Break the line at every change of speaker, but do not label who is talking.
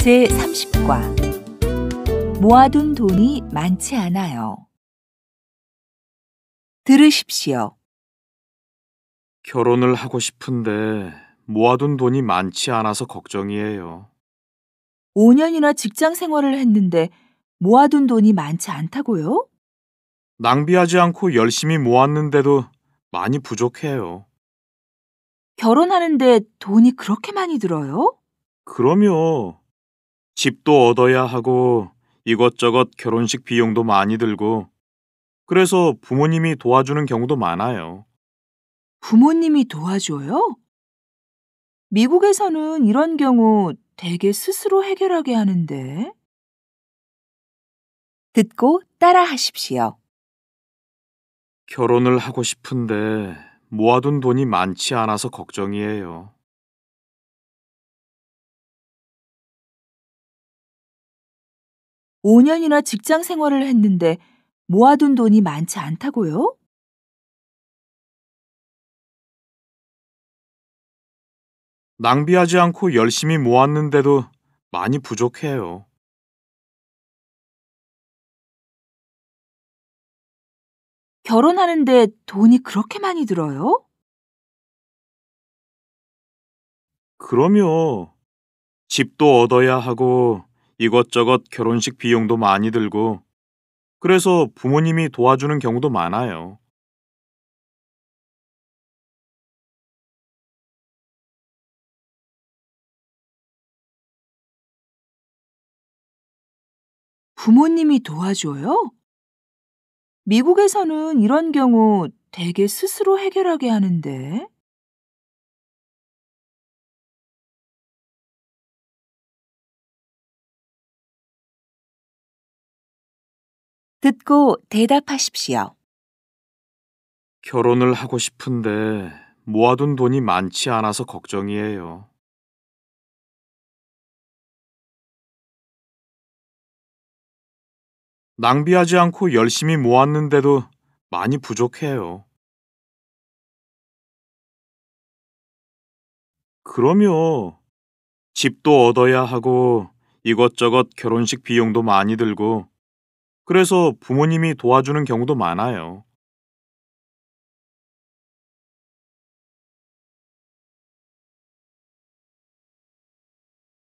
제30과 모아둔 돈이 많지 않아요. 들으십시오.
결혼을 하고 싶은데 모아둔 돈이 많지 않아서 걱정이에요.
5년이나 직장 생활을 했는데 모아둔 돈이 많지 않다고요?
낭비하지 않고 열심히 모았는데도 많이 부족해요.
결혼하는데 돈이 그렇게 많이
들어요? 그럼요. 집도 얻어야 하고 이것저것 결혼식 비용도 많이 들고 그래서 부모님이 도와주는 경우도 많아요.
부모님이 도와줘요? 미국에서는 이런 경우 되게 스스로 해결하게 하는데. 듣고 따라 하십시오.
결혼을 하고 싶은데 모아둔 돈이 많지 않아서 걱정이에요.
5년이나 직장 생활을 했는데 모아둔 돈이 많지 않다고요? 낭비하지 않고 열심히 모았는데도 많이 부족해요. 결혼하는데 돈이 그렇게 많이 들어요?
그럼요. 집도 얻어야 하고 이것저것 결혼식 비용도 많이 들고 그래서 부모님이 도와주는 경우도 많아요.
부모님이 도와줘요? 미국에서는 이런 경우 되게 스스로 해결하게 하는데. 듣고 대답하십시오.
결혼을 하고 싶은데 모아둔 돈이 많지 않아서 걱정이에요.
낭비하지 않고 열심히 모았는데도 많이 부족해요. 그럼요.
집도 얻어야 하고 이것저것 결혼식 비용도 많이 들고 그래서 부모님이 도와주는 경우도 많아요.